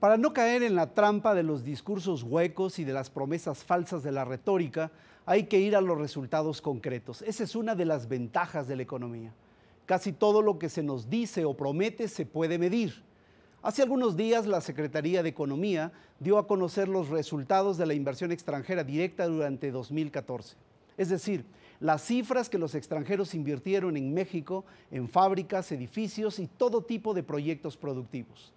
Para no caer en la trampa de los discursos huecos y de las promesas falsas de la retórica, hay que ir a los resultados concretos. Esa es una de las ventajas de la economía. Casi todo lo que se nos dice o promete se puede medir. Hace algunos días la Secretaría de Economía dio a conocer los resultados de la inversión extranjera directa durante 2014. Es decir, las cifras que los extranjeros invirtieron en México, en fábricas, edificios y todo tipo de proyectos productivos.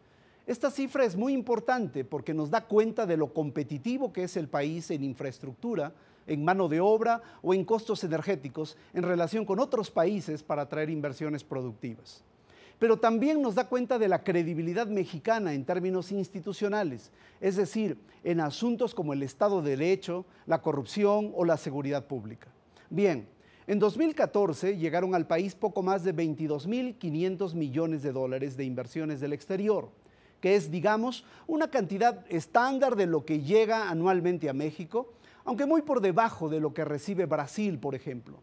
Esta cifra es muy importante porque nos da cuenta de lo competitivo que es el país en infraestructura, en mano de obra o en costos energéticos en relación con otros países para atraer inversiones productivas. Pero también nos da cuenta de la credibilidad mexicana en términos institucionales, es decir, en asuntos como el Estado de Derecho, la corrupción o la seguridad pública. Bien, en 2014 llegaron al país poco más de 22.500 millones de dólares de inversiones del exterior, que es, digamos, una cantidad estándar de lo que llega anualmente a México, aunque muy por debajo de lo que recibe Brasil, por ejemplo.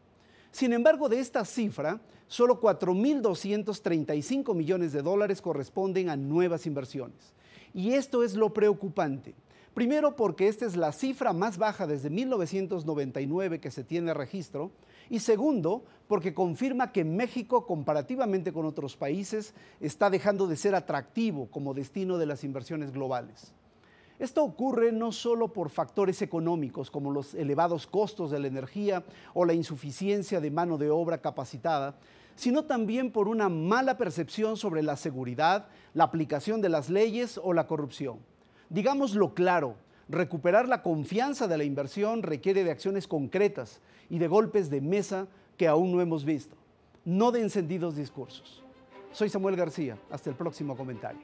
Sin embargo, de esta cifra, solo 4.235 millones de dólares corresponden a nuevas inversiones. Y esto es lo preocupante. Primero porque esta es la cifra más baja desde 1999 que se tiene registro. Y segundo, porque confirma que México, comparativamente con otros países, está dejando de ser atractivo como destino de las inversiones globales. Esto ocurre no solo por factores económicos como los elevados costos de la energía o la insuficiencia de mano de obra capacitada, sino también por una mala percepción sobre la seguridad, la aplicación de las leyes o la corrupción. Digámoslo claro, recuperar la confianza de la inversión requiere de acciones concretas y de golpes de mesa que aún no hemos visto, no de encendidos discursos. Soy Samuel García, hasta el próximo comentario.